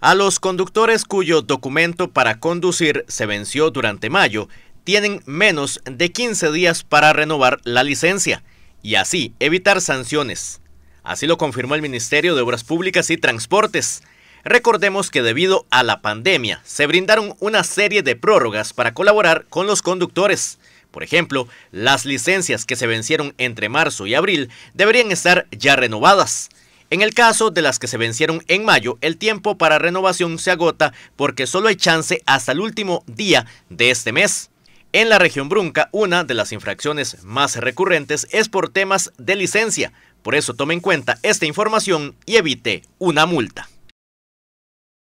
A los conductores cuyo documento para conducir se venció durante mayo, tienen menos de 15 días para renovar la licencia y así evitar sanciones. Así lo confirmó el Ministerio de Obras Públicas y Transportes. Recordemos que debido a la pandemia se brindaron una serie de prórrogas para colaborar con los conductores. Por ejemplo, las licencias que se vencieron entre marzo y abril deberían estar ya renovadas. En el caso de las que se vencieron en mayo, el tiempo para renovación se agota porque solo hay chance hasta el último día de este mes. En la región Brunca, una de las infracciones más recurrentes es por temas de licencia. Por eso tome en cuenta esta información y evite una multa.